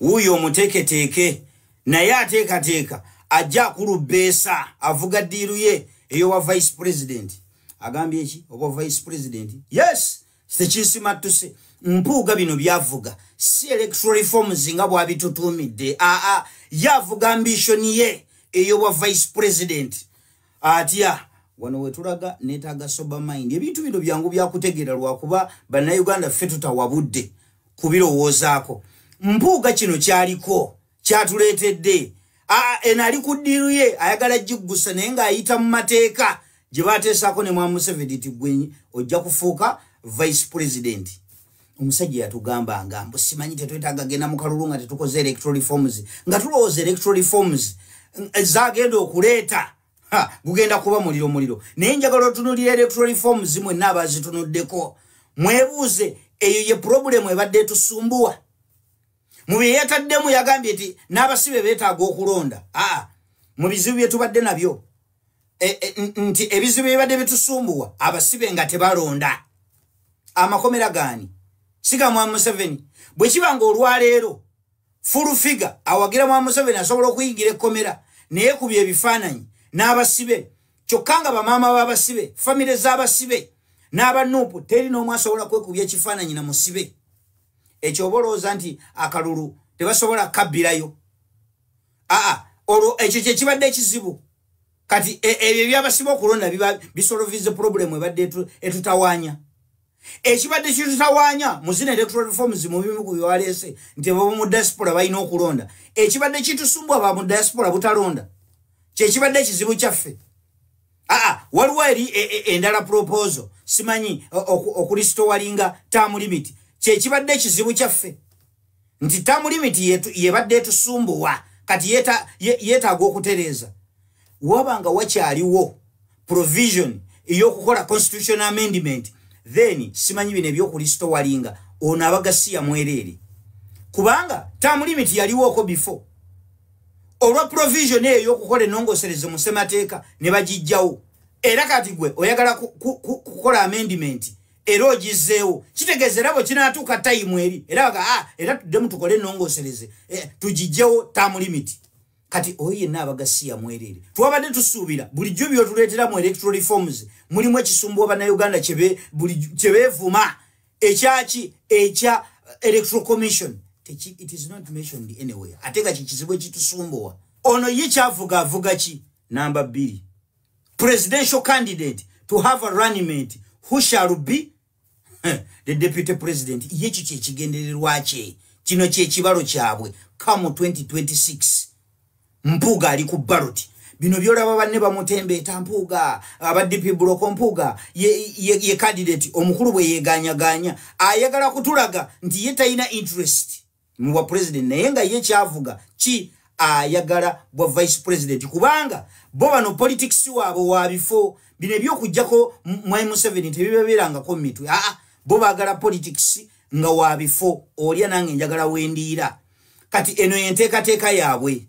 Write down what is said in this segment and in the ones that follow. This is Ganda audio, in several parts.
wuuyo omuteeketeeke naye ateekateeka ajja akulubbeesa avuga diiru ye eyowa vice president agambye eki oba vice president yes tekinsimatuse mpuuga bino byavuga si electoral reforms nga bwabitutuumidde aa yaavuga ambitioni ye eyowa vice president atya wano wetulaga netaaga sobe mind ebintu bino byangu byakutegeera lwakuba bannayuganda ffe tutawabudde kubirowoozaako mpuuga kino kyaliko kyatuleetedde enaali ku ddiiru ye ayagala giggusa naye ng'ayita mu mateeka gye baateesaako ne mwami museveni ti gwenyi ojja kufuuka vice president omusajja yatugambanga mbu simanyi tetwetaaga genda mu kalulu nga tetukoze electroreforms nga tulowooza electroreforms eh, zaagenda okuleeta gugenda kuba muliro muliro naye njagala otunulira electroreforms mwenna abazitunuddeko mwebuuze eyo ye problemu ebadde etusumbuwa mubye yetaddemu yagambye nti n'abasibe beetaaga okulonda aa mu bizibu bye tubadde nabyo e, e, nti ebizibu ebibadde bitusumbuwa abasibe nga tebalonda amakomera gaani siga mwa museveni bwe kiba nga olwaleero fulufiga awagira mwa museveni asobola okuyingira ekkomera naye kuby ebifaananyi n'abasibe kyokka nga bamaama b'abasibe famire z'abasibe n'abanuupu teri n'omu asobola kwekubya ekifaananyi na musibe ekyoba olowooza nti akalulu tebasobola kabbirayo aa olwo ekyo kyekibadde ekizibu kati e, ebyo ebyabasiba okulonda biba bisolovize pulobulemu ebadde etutawaanya ekibadde kitutawaanya muzina electoral reforms mubimu ku byewaleese nti bamu diaspora balina okulonda ekibadde kitusumbwa bamu diaspora butalonda kyekibadde ekizibu kyaffe aa waliwo eri e, e, endala proposal simanyi okulisitowalinga tam limit kyekibadde ekizibu kyaffe nti tamu limiti yebadde etusumbuwa kati yeetaaga okutereeza wabanga wakyaliwo provision eyokukola constitutional amendment then simanyi bino ebyokulisito walinga ono abagasi yamwereere kubanga tamu limiti yaliwooko before olwa provision eyo eyokukola enongosereze mu ssemateeka ne bagijjawo era kati gwe oyagala kukola amendimenti ku, ku, era ogizeewo kitegeeza era bwekinaatuuka tayimu eri era baga a ah, era tuddemu tukole enongoosereze eh, tugijjewo taamu limiti kati oyo yenna abagasiyamu eri eri twabadde tusuubira bulijjo byotuleeteramu electoral reforms mulimu ekisumba obannayuganda kyebeevuma ekyaki ekya electoral commission it is not mentioned anywhere ate nga kikizibu ekitusumbuwa ono ye kyavuga avuga ki namba bbiri presidential candidate to have a runiment who shall be the deputy president yechi che kigendererwa che kino che kibalo kyabwe kamu 2026 mpuga ali ku ballot bino byolaba banne bamutembe tampuga abadipi bloko mpuga ye, ye, ye candidate omukulu bwe yeganya ganya ayagala kutulaga ndi yetaina interest mu wa president nayenga yechi avuga chi ayagala bwa vice president kubanga bo bano politics wabo wa before bino byokujjako mwa m7 tebibabirangako mitwe aa ah, ah bo baagala politics nga waabifo olya nange njagala wendiira kati eno yenteekateeka yaabwe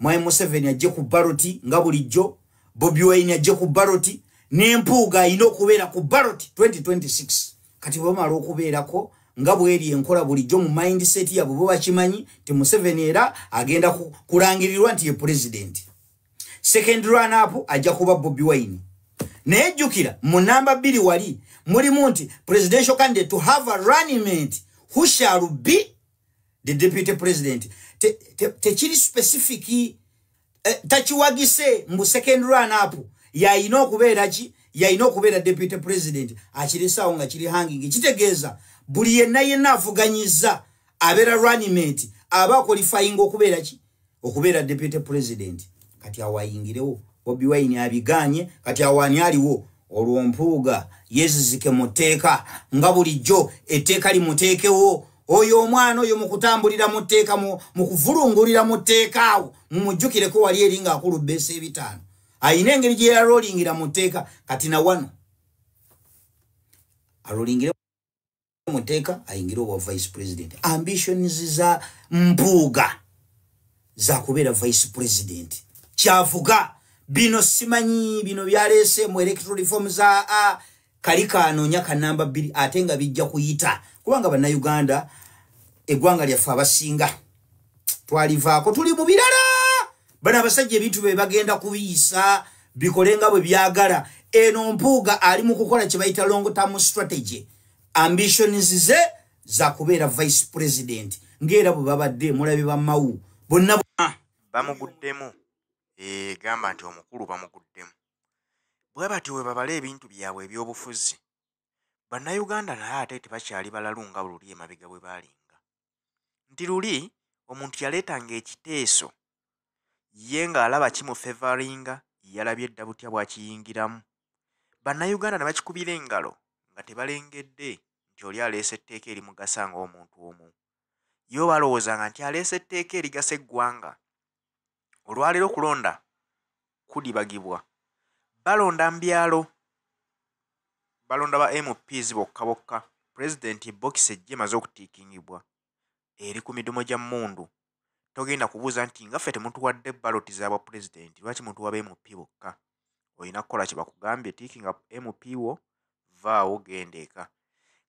mwai museveni ajje ku baroti nga bulijjo bobi waini ajje ku baroti n'empuuga alina okubeera ku baroti 2026 kati bamala okubeerako nga bweri enkola bulijjo mu mindset yabwe bo bakimanyi ti museveni era agenda kulangirirwa nti ye pulezidenti second runup ajja kuba bobi waini naye jjukira mu namba bbiri wali mulimu nti presidential candidate to have a running mate who shall be the deputy president tekiri te, te specific eh, takiwagise mbu second run up yayina okubeera ki yayina okubeera deputy president akiresaawo nga kiri hanging kitegeeza buli yenna yenna avuganyiza abeera running mate aba qualifying okubeera ki okubeera deputy president kati awayingirewo bobi wayini abiganye kati awaani aliwo olwompuuga yeezizike mu tteeka nga bulijjo etteeka limuteekewo oyo omwana oyo mukutambulira mu tteeka mu kuvulungulira mu tteeka awo mumujjukireko wali eri ngaakulubeesa ebitaano ayina engeri gye yali olingira mu tteeka kati na wano alolingire mu tteeka ayingire owa vice president ambitions za mpuuga za kubeera vice president kyavuga bino simanyi bino byalese mu electoral reform za a kalika anonya kanamba biri atenga bijja kuyita kubanga bana Uganda egwanga lya faba singa twalivaako tuli mu bilala bana basajje bintu be bagenda kuyisa bikolenga bwe byagala eno mpuuga ali mu kukola kye bayita long term strategy ambitions ze za kubeera vice president ng'era bwe babadde mulabe ba mawu bonna ah, bamuguddemu ah, ee gamba nti omukulu bamuguddemu bwe batyo bwe babale ebintu byabwe ebyobufuzi bannayuganda naye ate tebakyali balalunga luli emabega bwe baalinga nti luli omuntu yaleetanga ekiteeso ye ng'alaba kimufevalinga yalabye edda butya bwakiyingiramu bannayuganda ne bakikubira engalo nga tebalengedde nti oli aleesa etteeka erimugasa ng'omuntu omu yo balowoozanga nti aleesa etteeka erigasa eggwanga olwaleero okulonda kudibagibwa balonda mbyalo balonda ba mps bokka bokka pulezidenti ebokisi ejje emaze okutiikingibwa eri ku midumo gya mmundu togenda kubuuza nti ngaffe temutuwadde baloti zaabwa pulezidenti lwaki muntu waba mp bokka olina kukola kye bakugambye tiikinga mp wo vaawo gendeeka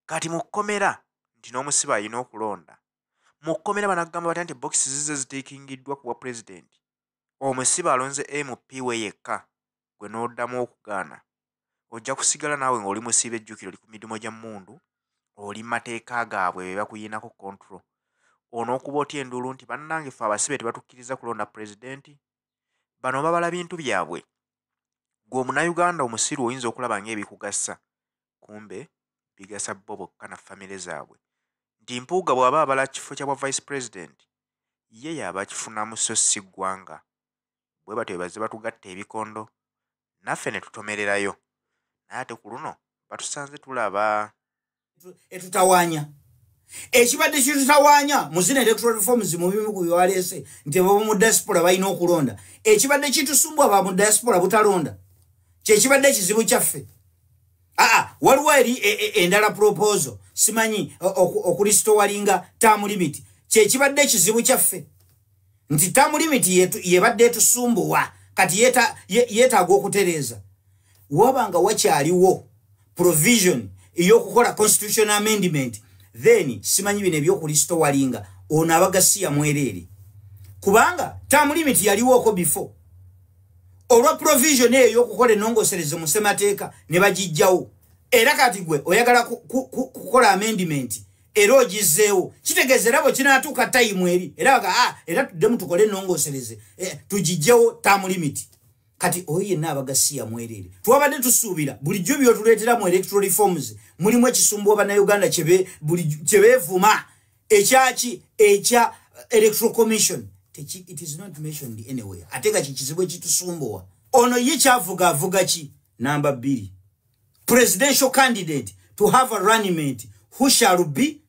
kati mu kkomera nti n'omusibe ayina okulonda mu kkomera banagamba batya nti bokisi zize zitiikingiddwa ku bwa pulezidenti omusibe alonze mp we yekka gwe n'oddamu okugaana ojja kusigala naawe ng'oli musiba ejjukiro liku midimo gya mundu oli mateeka gaabwe be bakuyinako kontro onookuba otya enduulu nti bannange fe abasibe tebatukkiriza kulonda pulezidenti bano babala bintu byabwe gwe omunayuganda omusiru oyinza okulaba ng'ebikugasa kumbe bigasa bo bokka na famire zaabwe nti mpuuga bw'aba abala kifo kya bwa vice pulezidenti ye yaba kifunamu so si ggwanga bwe batyo bwe bazze batugatta ebikondo naffe ne tutomererayo naye ate ku luno batusanze tulaba etutawaanya ekibadde kitutawaanya muzina electoral reforms mu bimu ku byewaleese nti ba mu diaspora balina okulonda ekibadde kitusumbwa ba mu diaspora butalonda kyekibadde ekizibu kyaffe aa waliwo eri e, e, endala proposal simanyi okulisitowalinga tamu limit kyekibadde ekizibu kyaffe nti tamu limiti yebadde etusumbuwa kati yeetaaga okutereeza wabanga wakyaliwo provision eyokukola constitutional amendment then simanyi bino ebyokulisito walinga ono abagasiya mwereere kubanga tamu limiti yaliwooko before olwa provision eyo eyokukola enongoserezo mu semateeka ne bagijjawo era kati gwe oyagala kukola amendimenti era ogizeewo kitegeeza era bwekinaatuuka tayimu eri era baga a ah, era tuddemu tukole enongoosereze eh, tugijjewo taamu limiti kati oyo yenna abagasiyamwerere twabadde tusuubira bulijjo byotuleetera mu electoral reforms mulimu ekisumba obannayuganda kyebeevuma ekyaki ekya electoral commission it is not mentioned anywhere ate nga kikizibu ekitusumbuwa ono ye kyavuga avuga ki namba bbiri presidential candidate to have a runiment who shall be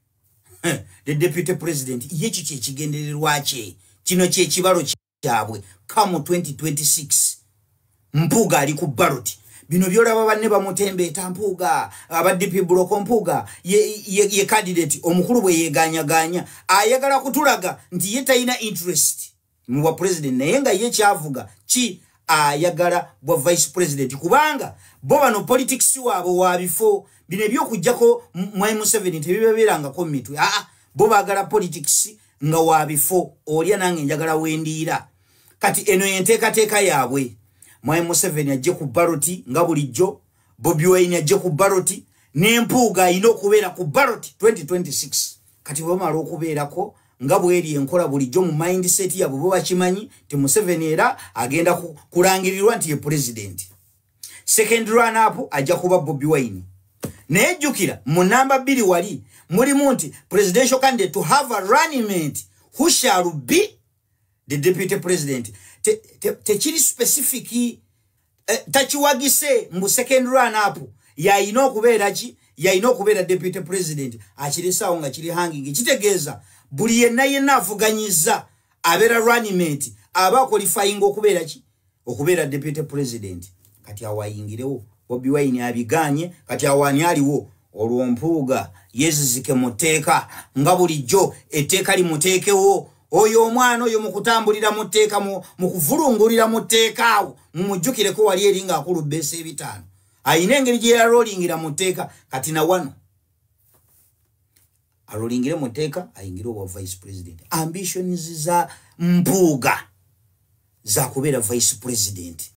eh, the deputy president yechi chechigendererwa che kino che kibalo kyabwe come 2026 mpuga ali ku ballot bino byolaba banne bamutembe tampuga abadipi bloko mpuga ye, ye, ye candidate omukulu bwe yeganya ganya ayagala kutulaga ndiye taina interest mu president nayenga yechi avuga chi ayagala bwa vice president kubanga bo bano politics waabo wabifo bino ebyokujjako mwaimu 7 tebibabeerangako mumitwe aa bo baagala politics nga wabifo olya nange njagala wendiira kati eno yenteekateeka yaabwe mwaimu 7 ajje ku baloti nga bulijjo bobi waini ajje ku baloti n'empuuga ayina okubeera ku baloti 2026 kati bwemala okubeerako nga bweri enkola bulijjo mu mindset yabwe bwe bakimanyi ti museveni era agenda kulangirirwa nti ye pulezidenti second run up ajja kuba bobi wine naye jjukira mu namba bbiri wali mulimu nti presidential candidate to have a runiment who shall be the deputy president tekiri te, te specific eh, takiwagise mu second run up yaina okubeera ki yayina okubeera deputy president akiresaawo nga kiri hanging kitegeeza buli yenna yenna avuganyiza abeera runiment aba kwalifayinga okubeera ki okubeera deputy president kati awayingirewo bobi wayini abiganye kati awaani aliwo olwo mpuuga yezizike mu tteeka nga bulijjo etteeka limuteekewo oyo omwana oyo mukutambulira mu tteeka mukuvulungulira mu tteeka awo mumujjukireko wali eri ng'akulubbeesa ebitaano ayina engeri gyeyali olingira mu tteeka kati na wano alolingire mu tteeka ayingire owa vice president ambitions za mpuuga za kubeera vice president